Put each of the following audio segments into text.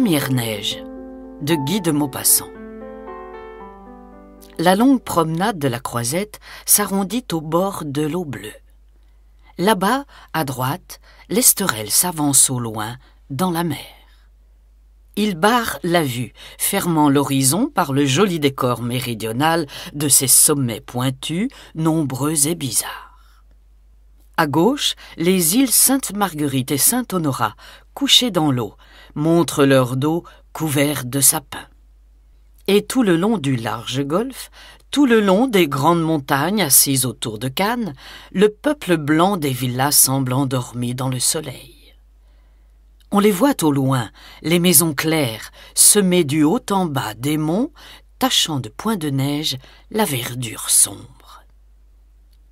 Première neige de Guy de Maupassant. La longue promenade de la Croisette s'arrondit au bord de l'eau bleue. Là-bas, à droite, l'esterelle s'avance au loin, dans la mer. Il barre la vue, fermant l'horizon par le joli décor méridional de ses sommets pointus, nombreux et bizarres. À gauche, les îles Sainte-Marguerite et Sainte-Honorat, couchées dans l'eau, montrent leur dos couvert de sapins. Et tout le long du large golfe, tout le long des grandes montagnes assises autour de Cannes, le peuple blanc des villas semble endormi dans le soleil. On les voit au loin, les maisons claires, semées du haut en bas des monts, tachant de points de neige la verdure sombre.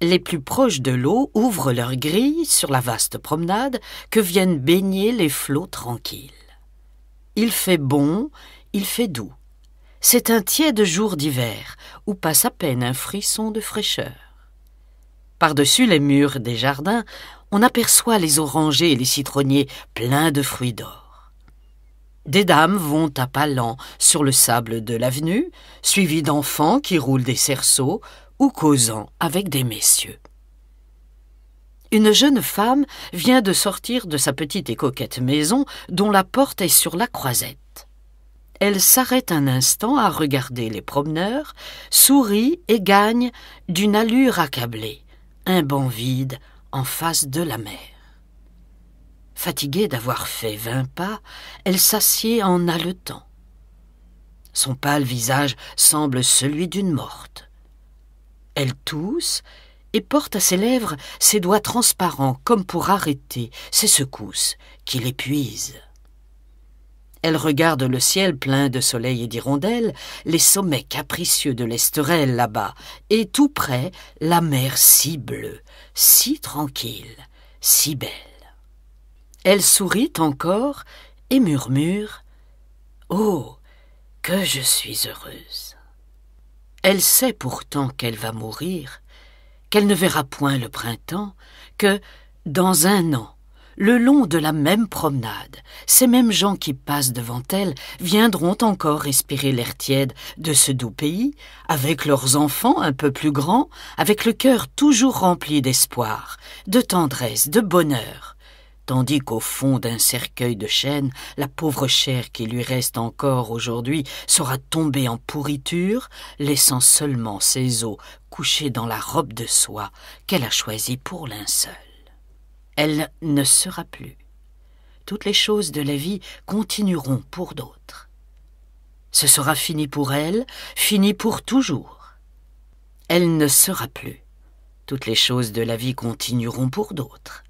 Les plus proches de l'eau ouvrent leurs grilles sur la vaste promenade que viennent baigner les flots tranquilles. Il fait bon, il fait doux. C'est un tiède jour d'hiver où passe à peine un frisson de fraîcheur. Par-dessus les murs des jardins, on aperçoit les orangers et les citronniers pleins de fruits d'or. Des dames vont à pas lents sur le sable de l'avenue, suivies d'enfants qui roulent des cerceaux ou causant avec des messieurs. Une jeune femme vient de sortir de sa petite et coquette maison dont la porte est sur la croisette. Elle s'arrête un instant à regarder les promeneurs, sourit et gagne d'une allure accablée un banc vide en face de la mer. Fatiguée d'avoir fait vingt pas, elle s'assied en haletant. Son pâle visage semble celui d'une morte. Elle tousse et porte à ses lèvres ses doigts transparents comme pour arrêter ses secousses qui l'épuisent. Elle regarde le ciel plein de soleil et d'hirondelles, les sommets capricieux de l'Esterel là-bas, et tout près la mer si bleue, si tranquille, si belle. Elle sourit encore et murmure Oh, que je suis heureuse. Elle sait pourtant qu'elle va mourir, qu'elle ne verra point le printemps, que, dans un an, le long de la même promenade, ces mêmes gens qui passent devant elle viendront encore respirer l'air tiède de ce doux pays, avec leurs enfants un peu plus grands, avec le cœur toujours rempli d'espoir, de tendresse, de bonheur tandis qu'au fond d'un cercueil de chêne, la pauvre chair qui lui reste encore aujourd'hui sera tombée en pourriture, laissant seulement ses os couchés dans la robe de soie qu'elle a choisie pour seul. Elle ne sera plus. Toutes les choses de la vie continueront pour d'autres. Ce sera fini pour elle, fini pour toujours. Elle ne sera plus. Toutes les choses de la vie continueront pour d'autres.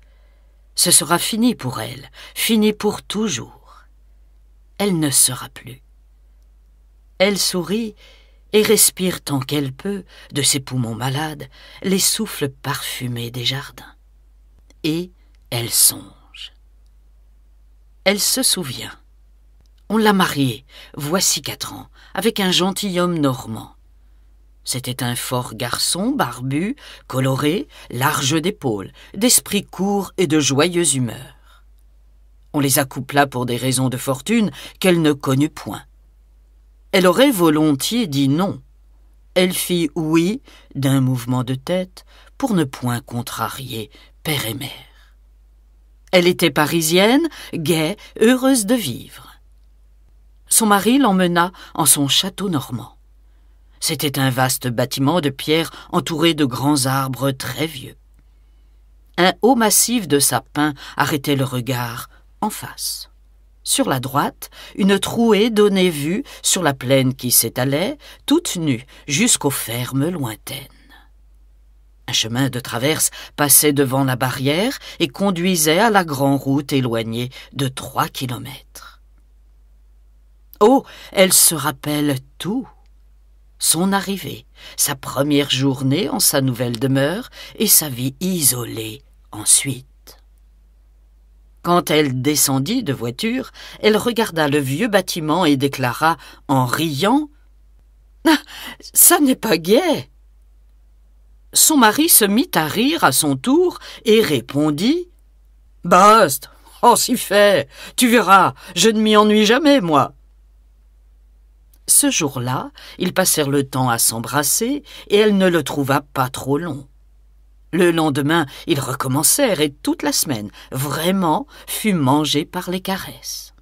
Ce sera fini pour elle, fini pour toujours. Elle ne sera plus. Elle sourit et respire tant qu'elle peut, de ses poumons malades, les souffles parfumés des jardins. Et elle songe. Elle se souvient. On l'a mariée, voici quatre ans, avec un gentilhomme normand. C'était un fort garçon, barbu, coloré, large d'épaules, d'esprit court et de joyeuse humeur. On les accoupla pour des raisons de fortune qu'elle ne connut point. Elle aurait volontiers dit non. Elle fit oui d'un mouvement de tête pour ne point contrarier père et mère. Elle était parisienne, gaie, heureuse de vivre. Son mari l'emmena en son château normand. C'était un vaste bâtiment de pierre entouré de grands arbres très vieux. Un haut massif de sapins arrêtait le regard en face. Sur la droite, une trouée donnait vue sur la plaine qui s'étalait, toute nue, jusqu'aux fermes lointaines. Un chemin de traverse passait devant la barrière et conduisait à la grande route éloignée de trois kilomètres. Oh, elle se rappelle tout son arrivée, sa première journée en sa nouvelle demeure et sa vie isolée ensuite. Quand elle descendit de voiture, elle regarda le vieux bâtiment et déclara, en riant ah, Ça n'est pas gai. Son mari se mit à rire à son tour et répondit Bast, Oh, si fait, tu verras, je ne m'y ennuie jamais, moi. Ce jour-là, ils passèrent le temps à s'embrasser, et elle ne le trouva pas trop long. Le lendemain, ils recommencèrent, et toute la semaine, vraiment, fut mangée par les caresses.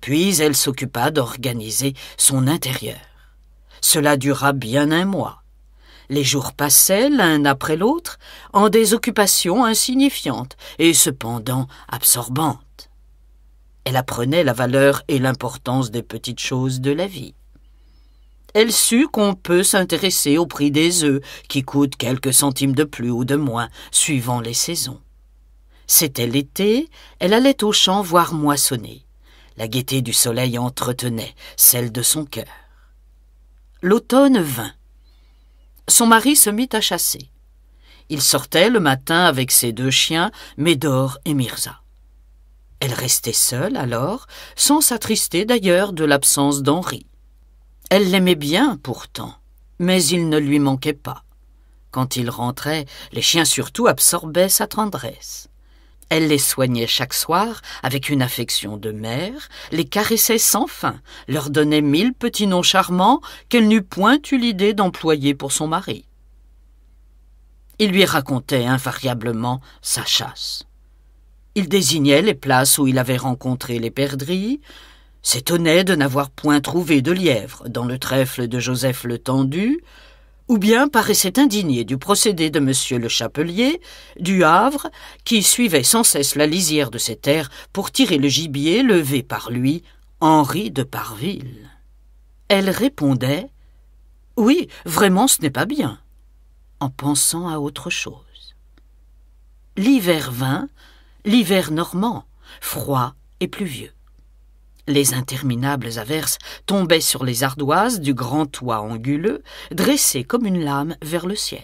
Puis elle s'occupa d'organiser son intérieur. Cela dura bien un mois. Les jours passaient l'un après l'autre en des occupations insignifiantes et cependant absorbantes. Elle apprenait la valeur et l'importance des petites choses de la vie. Elle sut qu'on peut s'intéresser au prix des œufs, qui coûtent quelques centimes de plus ou de moins, suivant les saisons. C'était l'été, elle allait au champ voir moissonner. La gaieté du soleil entretenait celle de son cœur. L'automne vint. Son mari se mit à chasser. Il sortait le matin avec ses deux chiens, Médor et Mirza. Elle restait seule alors, sans s'attrister d'ailleurs de l'absence d'Henri. Elle l'aimait bien pourtant, mais il ne lui manquait pas. Quand il rentrait, les chiens surtout absorbaient sa tendresse. Elle les soignait chaque soir avec une affection de mère, les caressait sans fin, leur donnait mille petits noms charmants qu'elle n'eut point eu l'idée d'employer pour son mari. Il lui racontait invariablement sa chasse. Il désignait les places où il avait rencontré les perdrix, s'étonnait de n'avoir point trouvé de lièvre dans le trèfle de Joseph le Tendu, ou bien paraissait indigné du procédé de Monsieur le Chapelier, du Havre, qui suivait sans cesse la lisière de ses terres pour tirer le gibier levé par lui, Henri de Parville. Elle répondait Oui, vraiment, ce n'est pas bien, en pensant à autre chose. L'hiver vint, l'hiver normand, froid et pluvieux. Les interminables averses tombaient sur les ardoises du grand toit anguleux, dressé comme une lame vers le ciel.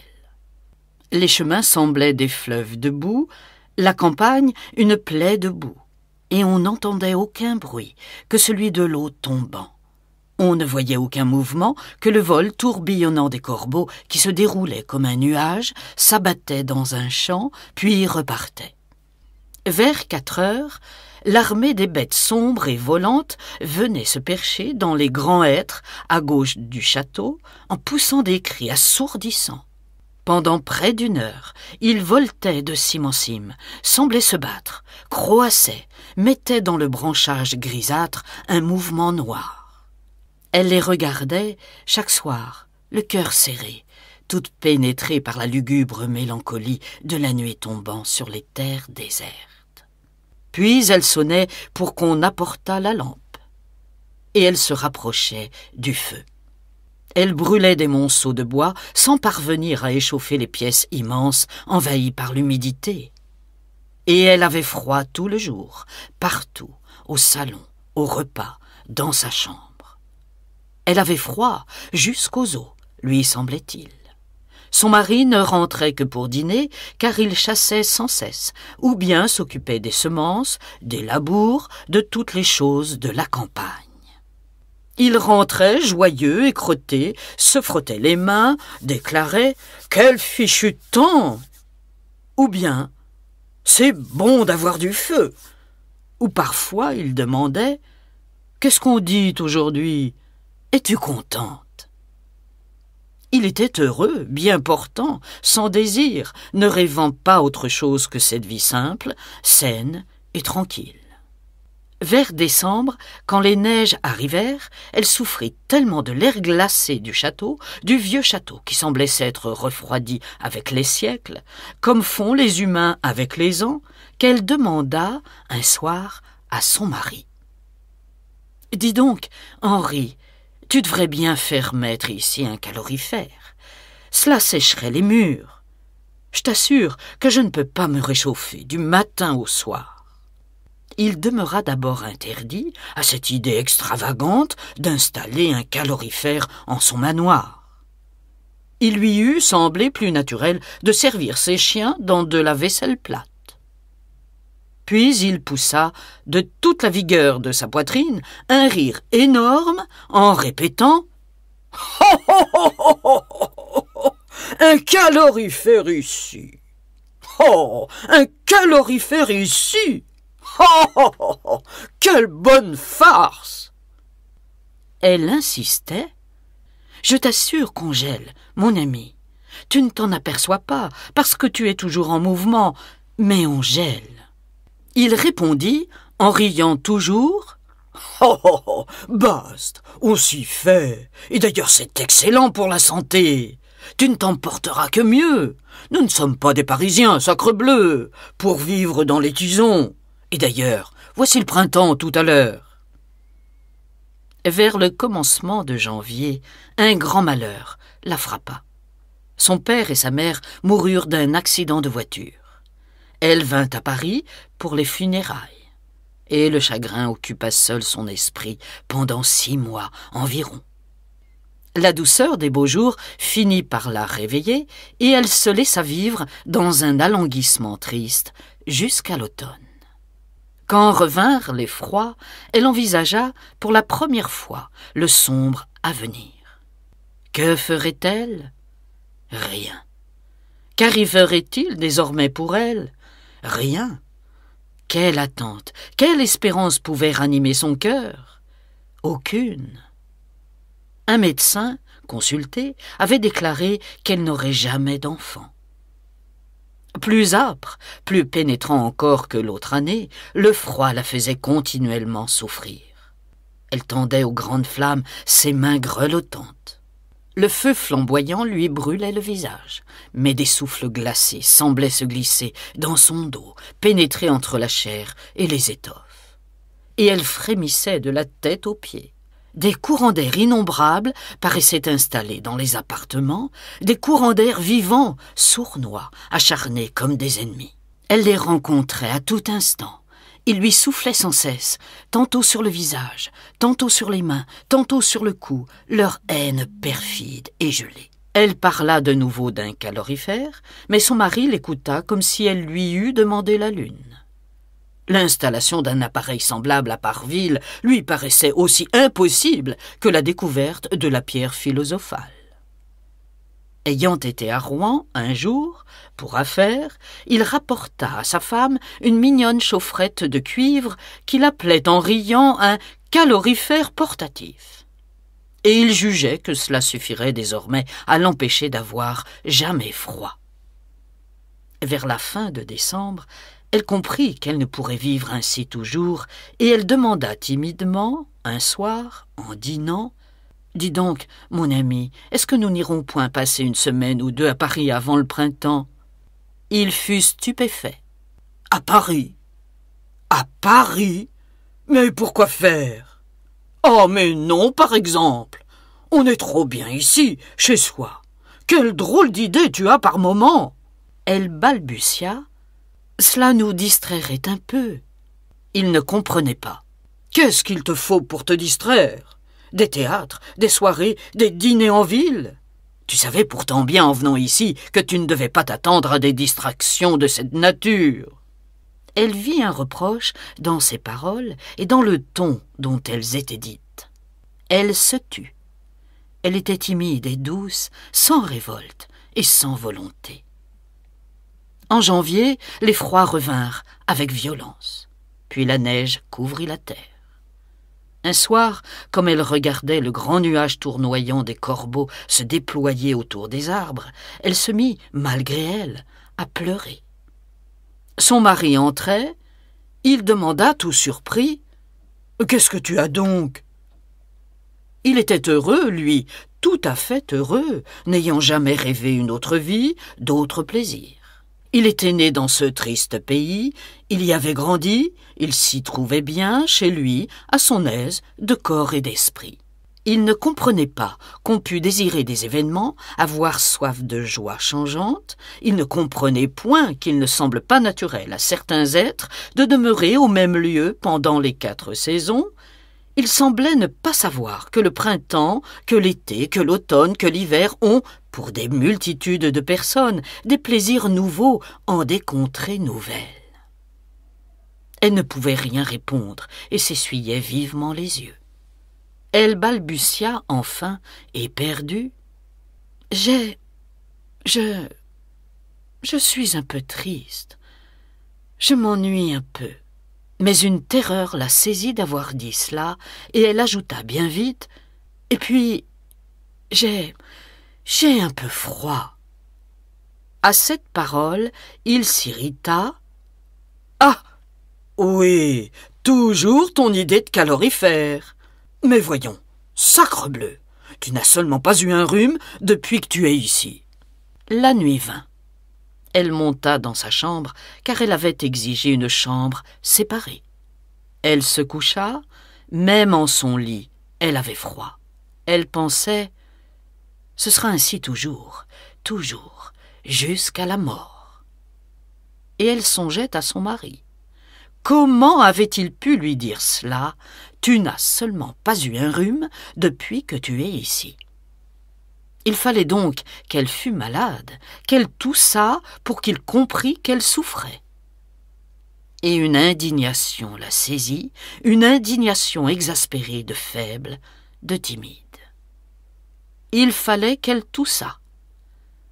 Les chemins semblaient des fleuves de boue, la campagne une plaie de boue, et on n'entendait aucun bruit que celui de l'eau tombant. On ne voyait aucun mouvement que le vol tourbillonnant des corbeaux qui se déroulait comme un nuage, s'abattait dans un champ, puis repartait. Vers quatre heures, l'armée des bêtes sombres et volantes venait se percher dans les grands hêtres à gauche du château en poussant des cris assourdissants. Pendant près d'une heure, ils voltaient de cime en cime, semblaient se battre, croassaient, mettaient dans le branchage grisâtre un mouvement noir. Elle les regardait chaque soir, le cœur serré, toute pénétrée par la lugubre mélancolie de la nuit tombant sur les terres désertes. Puis elle sonnait pour qu'on apportât la lampe. Et elle se rapprochait du feu. Elle brûlait des monceaux de bois sans parvenir à échauffer les pièces immenses envahies par l'humidité. Et elle avait froid tout le jour, partout, au salon, au repas, dans sa chambre. Elle avait froid jusqu'aux os, lui semblait-il. Son mari ne rentrait que pour dîner, car il chassait sans cesse, ou bien s'occupait des semences, des labours, de toutes les choses de la campagne. Il rentrait joyeux et crotté, se frottait les mains, déclarait Quel fichu temps Ou bien C'est bon d'avoir du feu Ou parfois il demandait Qu'est-ce qu'on dit aujourd'hui Es-tu content il était heureux, bien portant, sans désir, ne rêvant pas autre chose que cette vie simple, saine et tranquille. Vers décembre, quand les neiges arrivèrent, elle souffrit tellement de l'air glacé du château, du vieux château qui semblait s'être refroidi avec les siècles, comme font les humains avec les ans, qu'elle demanda un soir à son mari. Dis donc, Henri, tu devrais bien faire mettre ici un calorifère. Cela sécherait les murs. Je t'assure que je ne peux pas me réchauffer du matin au soir. Il demeura d'abord interdit à cette idée extravagante d'installer un calorifère en son manoir il lui eût semblé plus naturel de servir ses chiens dans de la vaisselle plate. Puis il poussa de toute la vigueur de sa poitrine un rire énorme en répétant Un calorifère ici Oh Un calorifère ici Quelle bonne farce Elle insistait. Je t'assure, qu'on gèle, mon ami, tu ne t'en aperçois pas, parce que tu es toujours en mouvement, mais on gèle. Il répondit, en riant toujours oh, oh, oh, oh Bast, on s'y fait. Et d'ailleurs, c'est excellent pour la santé. Tu ne t'en porteras que mieux. Nous ne sommes pas des Parisiens, sacre bleu, pour vivre dans les tisons. Et d'ailleurs, voici le printemps tout à l'heure. Vers le commencement de janvier, un grand malheur la frappa. Son père et sa mère moururent d'un accident de voiture. Elle vint à Paris pour les funérailles. Et le chagrin occupa seul son esprit pendant six mois environ. La douceur des beaux jours finit par la réveiller, et elle se laissa vivre dans un alanguissement triste jusqu'à l'automne. Quand revinrent les froids, elle envisagea pour la première fois le sombre avenir. Que ferait-elle Rien. Qu'arriverait-il désormais pour elle Rien. Quelle attente, quelle espérance pouvait ranimer son cœur Aucune. Un médecin, consulté, avait déclaré qu'elle n'aurait jamais d'enfant. Plus âpre, plus pénétrant encore que l'autre année, le froid la faisait continuellement souffrir. Elle tendait aux grandes flammes ses mains grelottantes. Le feu flamboyant lui brûlait le visage, mais des souffles glacés semblaient se glisser dans son dos, pénétrer entre la chair et les étoffes. Et elle frémissait de la tête aux pieds. Des courants d'air innombrables paraissaient installés dans les appartements, des courants d'air vivants, sournois, acharnés comme des ennemis. Elle les rencontrait à tout instant il lui soufflait sans cesse, tantôt sur le visage, tantôt sur les mains, tantôt sur le cou, leur haine perfide et gelée. Elle parla de nouveau d'un calorifère, mais son mari l'écouta comme si elle lui eût demandé la lune. L'installation d'un appareil semblable à Parville lui paraissait aussi impossible que la découverte de la pierre philosophale. Ayant été à Rouen un jour, pour affaire, il rapporta à sa femme une mignonne chaufferette de cuivre qu'il appelait en riant un calorifère portatif. Et il jugeait que cela suffirait désormais à l'empêcher d'avoir jamais froid. Vers la fin de décembre, elle comprit qu'elle ne pourrait vivre ainsi toujours, et elle demanda timidement, un soir, en dînant, Dis donc, mon ami, est-ce que nous n'irons point passer une semaine ou deux à Paris avant le printemps Il fut stupéfait. À Paris À Paris Mais pourquoi faire Oh, mais non, par exemple On est trop bien ici, chez soi. Quelle drôle d'idée tu as par moment Elle balbutia. Cela nous distrairait un peu. Il ne comprenait pas. Qu'est-ce qu'il te faut pour te distraire des théâtres, des soirées, des dîners en ville. Tu savais pourtant bien en venant ici que tu ne devais pas t'attendre à des distractions de cette nature. Elle vit un reproche dans ses paroles et dans le ton dont elles étaient dites. Elle se tut. Elle était timide et douce, sans révolte et sans volonté. En janvier, les froids revinrent avec violence, puis la neige couvrit la terre. Un soir, comme elle regardait le grand nuage tournoyant des corbeaux se déployer autour des arbres, elle se mit, malgré elle, à pleurer. Son mari entrait, il demanda, tout surpris. Qu'est ce que tu as donc? Il était heureux, lui, tout à fait heureux, n'ayant jamais rêvé une autre vie, d'autres plaisirs. Il était né dans ce triste pays, il y avait grandi, il s'y trouvait bien, chez lui, à son aise, de corps et d'esprit. Il ne comprenait pas qu'on pût désirer des événements, avoir soif de joie changeante, il ne comprenait point qu'il ne semble pas naturel à certains êtres de demeurer au même lieu pendant les quatre saisons, il semblait ne pas savoir que le printemps, que l'été, que l'automne, que l'hiver ont, pour des multitudes de personnes, des plaisirs nouveaux en des contrées nouvelles. Elle ne pouvait rien répondre et s'essuyait vivement les yeux. Elle balbutia enfin, éperdue. J'ai. Je. Je suis un peu triste. Je m'ennuie un peu. Mais une terreur la saisit d'avoir dit cela, et elle ajouta bien vite Et puis, j'ai. j'ai un peu froid. À cette parole, il s'irrita. Ah Oui, toujours ton idée de calorifère. Mais voyons, sacre bleu, tu n'as seulement pas eu un rhume depuis que tu es ici. La nuit vint elle monta dans sa chambre, car elle avait exigé une chambre séparée. Elle se coucha, même en son lit, elle avait froid. Elle pensait Ce sera ainsi toujours, toujours, jusqu'à la mort. Et elle songeait à son mari. Comment avait-il pu lui dire cela Tu n'as seulement pas eu un rhume depuis que tu es ici. Il fallait donc qu'elle fût malade, qu'elle toussât pour qu'il comprît qu'elle souffrait. Et une indignation la saisit, une indignation exaspérée de faible, de timide. Il fallait qu'elle toussât.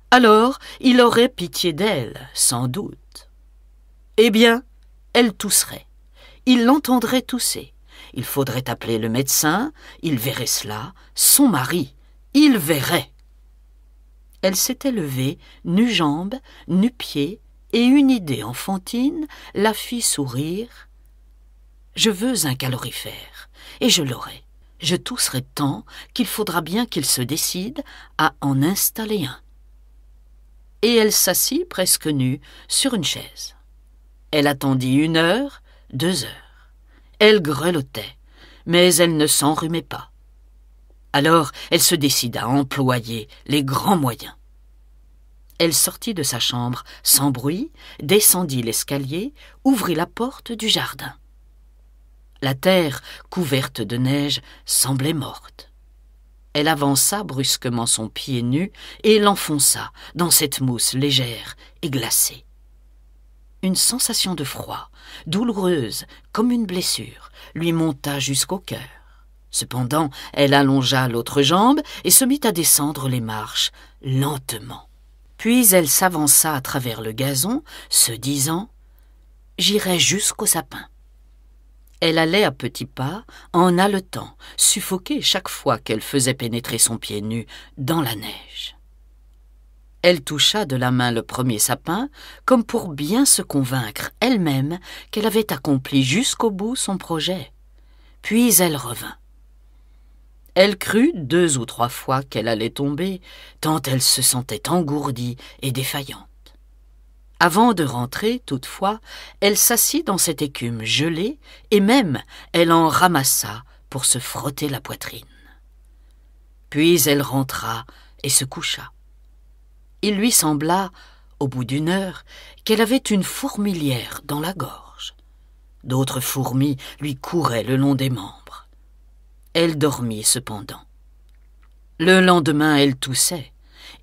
Alors il aurait pitié d'elle, sans doute. Eh bien, elle tousserait. Il l'entendrait tousser. Il faudrait appeler le médecin, il verrait cela, son mari, il verrait. Elle s'était levée, nu jambes nu-pied, et une idée enfantine la fit sourire. Je veux un calorifère, et je l'aurai. Je tousserai tant qu'il faudra bien qu'il se décide à en installer un. Et elle s'assit presque nue sur une chaise. Elle attendit une heure, deux heures. Elle grelottait, mais elle ne s'enrhumait pas. Alors elle se décida à employer les grands moyens. Elle sortit de sa chambre sans bruit, descendit l'escalier, ouvrit la porte du jardin. La terre, couverte de neige, semblait morte. Elle avança brusquement son pied nu et l'enfonça dans cette mousse légère et glacée. Une sensation de froid, douloureuse comme une blessure, lui monta jusqu'au cœur. Cependant, elle allongea l'autre jambe et se mit à descendre les marches lentement. Puis elle s'avança à travers le gazon, se disant J'irai jusqu'au sapin. Elle allait à petits pas, en haletant, suffoquée chaque fois qu'elle faisait pénétrer son pied nu dans la neige. Elle toucha de la main le premier sapin, comme pour bien se convaincre elle-même qu'elle avait accompli jusqu'au bout son projet. Puis elle revint. Elle crut deux ou trois fois qu'elle allait tomber, tant elle se sentait engourdie et défaillante. Avant de rentrer, toutefois, elle s'assit dans cette écume gelée, et même elle en ramassa pour se frotter la poitrine. Puis elle rentra et se coucha. Il lui sembla, au bout d'une heure, qu'elle avait une fourmilière dans la gorge. D'autres fourmis lui couraient le long des membres. Elle dormit cependant. Le lendemain, elle toussait,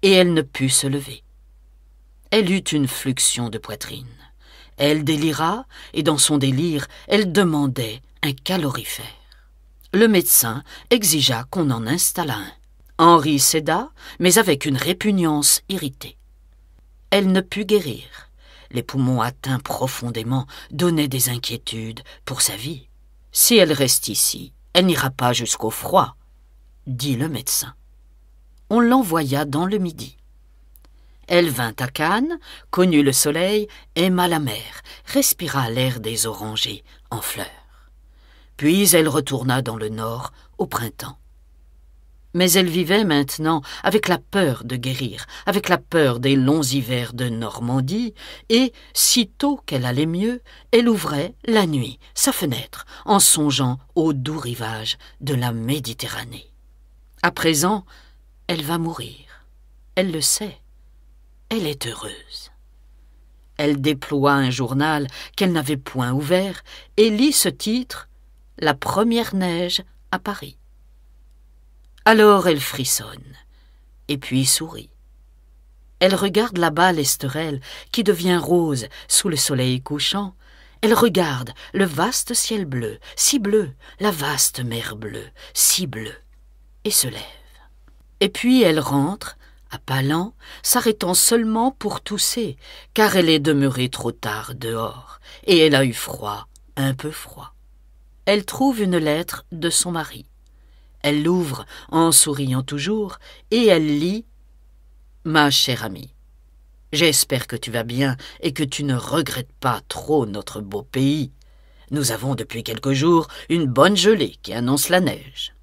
et elle ne put se lever. Elle eut une fluxion de poitrine. Elle délira, et dans son délire, elle demandait un calorifère. Le médecin exigea qu'on en installât un. Henri céda, mais avec une répugnance irritée. Elle ne put guérir. Les poumons atteints profondément donnaient des inquiétudes pour sa vie. Si elle reste ici, elle n'ira pas jusqu'au froid, dit le médecin. On l'envoya dans le midi. Elle vint à Cannes, connut le soleil, aima la mer, respira l'air des orangers en fleurs. Puis elle retourna dans le nord au printemps. Mais elle vivait maintenant avec la peur de guérir, avec la peur des longs hivers de Normandie, et, sitôt qu'elle allait mieux, elle ouvrait, la nuit, sa fenêtre, en songeant au doux rivage de la Méditerranée. À présent, elle va mourir. Elle le sait. Elle est heureuse. Elle déploie un journal qu'elle n'avait point ouvert et lit ce titre La première neige à Paris. Alors elle frissonne, et puis sourit. Elle regarde là-bas l'esterelle, qui devient rose sous le soleil couchant. Elle regarde le vaste ciel bleu, si bleu, la vaste mer bleue, si bleue, et se lève. Et puis elle rentre, à pas lents, s'arrêtant seulement pour tousser, car elle est demeurée trop tard dehors, et elle a eu froid, un peu froid. Elle trouve une lettre de son mari. Elle l'ouvre en souriant toujours, et elle lit Ma chère amie, j'espère que tu vas bien et que tu ne regrettes pas trop notre beau pays. Nous avons depuis quelques jours une bonne gelée qui annonce la neige.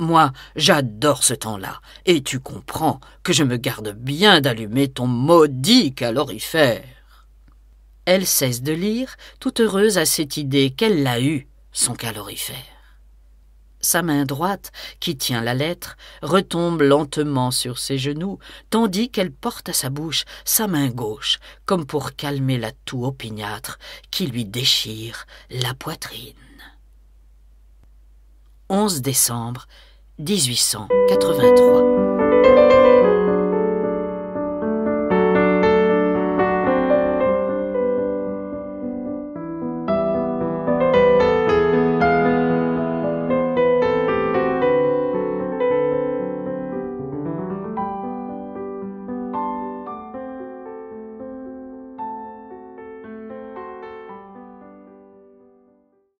Moi, j'adore ce temps-là, et tu comprends que je me garde bien d'allumer ton maudit calorifère. Elle cesse de lire, toute heureuse à cette idée qu'elle l'a eue, son calorifère. Sa main droite, qui tient la lettre, retombe lentement sur ses genoux, tandis qu'elle porte à sa bouche sa main gauche, comme pour calmer la toux opiniâtre qui lui déchire la poitrine. 11 décembre 1883